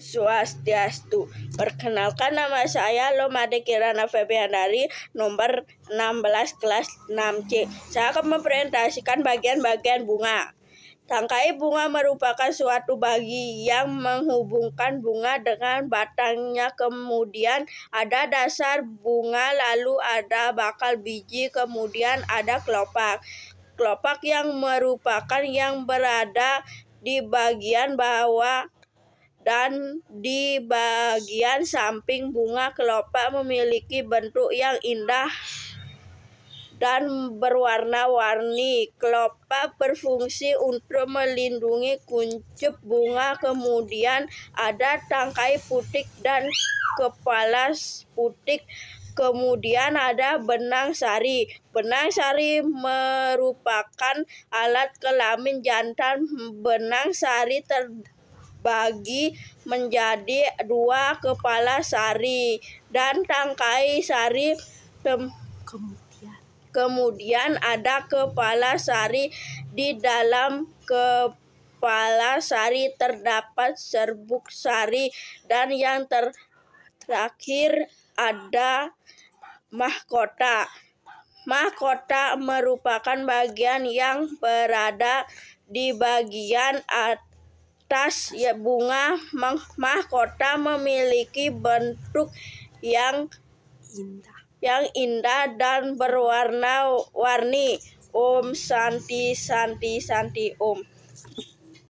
Swastiastu. Perkenalkan nama saya Lomade Kirana Febianari, nomor 16 kelas 6C. Saya akan mempresentasikan bagian-bagian bunga. Tangkai bunga merupakan suatu bagi yang menghubungkan bunga dengan batangnya. Kemudian ada dasar bunga, lalu ada bakal biji, kemudian ada kelopak. Kelopak yang merupakan yang berada di bagian bawah dan di bagian samping bunga kelopak memiliki bentuk yang indah dan berwarna-warni. Kelopak berfungsi untuk melindungi kuncup bunga. Kemudian ada tangkai putik dan kepala putik. Kemudian ada benang sari. Benang sari merupakan alat kelamin jantan. Benang sari ter bagi menjadi dua kepala sari dan tangkai sari kemudian kemudian ada kepala sari di dalam kepala sari terdapat serbuk sari dan yang ter terakhir ada mahkota mahkota merupakan bagian yang berada di bagian at tas ya bunga mahkota memiliki bentuk yang indah yang indah dan berwarna-warni Om Santi Santi Santi Om